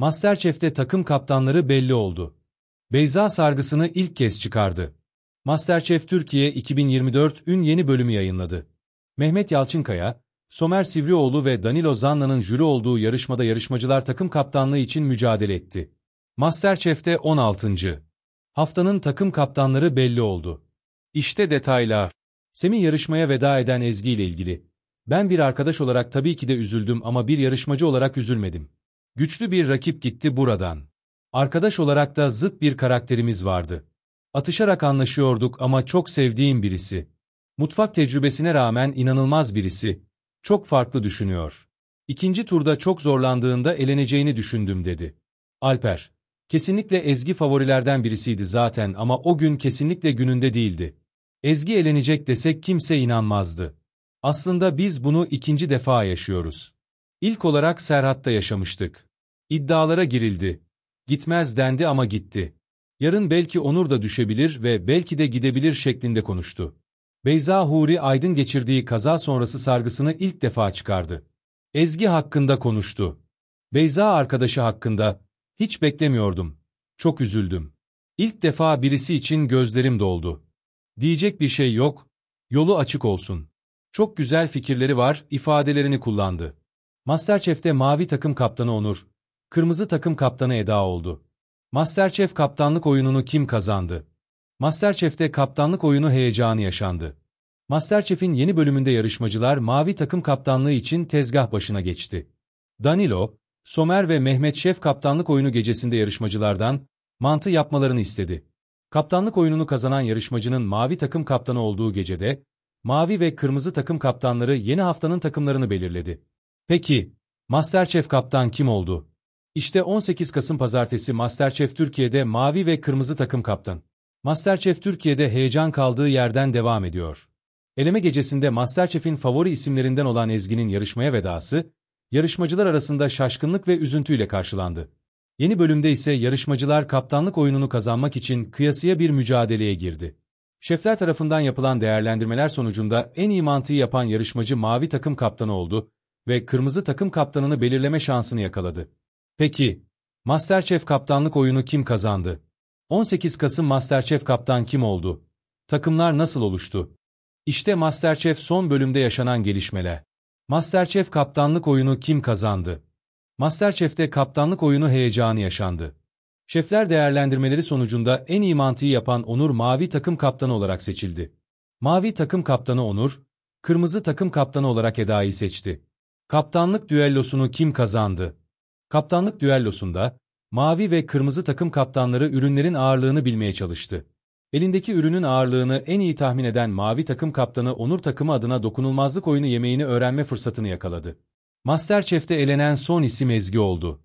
Masterchef'te takım kaptanları belli oldu. Beyza sargısını ilk kez çıkardı. Masterchef Türkiye 2024 ün yeni bölümü yayınladı. Mehmet Yalçınkaya, Somer Sivrioğlu ve Danilo Zanna'nın jüri olduğu yarışmada yarışmacılar takım kaptanlığı için mücadele etti. Masterchef'te 16. Haftanın takım kaptanları belli oldu. İşte detaylar. Semi yarışmaya veda eden Ezgi ile ilgili. Ben bir arkadaş olarak tabii ki de üzüldüm ama bir yarışmacı olarak üzülmedim. Güçlü bir rakip gitti buradan. Arkadaş olarak da zıt bir karakterimiz vardı. Atışarak anlaşıyorduk ama çok sevdiğim birisi. Mutfak tecrübesine rağmen inanılmaz birisi. Çok farklı düşünüyor. İkinci turda çok zorlandığında eleneceğini düşündüm dedi. Alper, kesinlikle Ezgi favorilerden birisiydi zaten ama o gün kesinlikle gününde değildi. Ezgi elenecek desek kimse inanmazdı. Aslında biz bunu ikinci defa yaşıyoruz. İlk olarak Serhat'ta yaşamıştık. İddialara girildi. Gitmez dendi ama gitti. Yarın belki Onur da düşebilir ve belki de gidebilir şeklinde konuştu. Beyza Huri Aydın geçirdiği kaza sonrası sargısını ilk defa çıkardı. Ezgi hakkında konuştu. Beyza arkadaşı hakkında, hiç beklemiyordum. Çok üzüldüm. İlk defa birisi için gözlerim doldu. Diyecek bir şey yok, yolu açık olsun. Çok güzel fikirleri var, ifadelerini kullandı. Masterchef'te mavi takım kaptanı Onur, Kırmızı takım kaptanı Eda oldu. Masterchef kaptanlık oyununu kim kazandı? Masterchef'te kaptanlık oyunu heyecanı yaşandı. Masterchef'in yeni bölümünde yarışmacılar mavi takım kaptanlığı için tezgah başına geçti. Danilo, Somer ve Mehmet Şef kaptanlık oyunu gecesinde yarışmacılardan mantı yapmalarını istedi. Kaptanlık oyununu kazanan yarışmacının mavi takım kaptanı olduğu gecede, mavi ve kırmızı takım kaptanları yeni haftanın takımlarını belirledi. Peki, Masterchef kaptan kim oldu? İşte 18 Kasım Pazartesi Masterchef Türkiye'de mavi ve kırmızı takım kaptan. Masterchef Türkiye'de heyecan kaldığı yerden devam ediyor. Eleme gecesinde Masterchef'in favori isimlerinden olan Ezgi'nin yarışmaya vedası, yarışmacılar arasında şaşkınlık ve üzüntüyle karşılandı. Yeni bölümde ise yarışmacılar kaptanlık oyununu kazanmak için kıyasıya bir mücadeleye girdi. Şefler tarafından yapılan değerlendirmeler sonucunda en iyi mantığı yapan yarışmacı mavi takım kaptanı oldu ve kırmızı takım kaptanını belirleme şansını yakaladı. Peki, Masterchef kaptanlık oyunu kim kazandı? 18 Kasım Masterchef kaptan kim oldu? Takımlar nasıl oluştu? İşte Masterchef son bölümde yaşanan gelişmeler. Masterchef kaptanlık oyunu kim kazandı? Masterchef'te kaptanlık oyunu heyecanı yaşandı. Şefler değerlendirmeleri sonucunda en iyi mantıyı yapan Onur mavi takım kaptanı olarak seçildi. Mavi takım kaptanı Onur, kırmızı takım kaptanı olarak Eda'yı seçti. Kaptanlık düellosunu kim kazandı? Kaptanlık düellosunda mavi ve kırmızı takım kaptanları ürünlerin ağırlığını bilmeye çalıştı. Elindeki ürünün ağırlığını en iyi tahmin eden mavi takım kaptanı Onur takımı adına dokunulmazlık oyunu yemeğini öğrenme fırsatını yakaladı. Masterchef'te elenen son isim Ezgi oldu.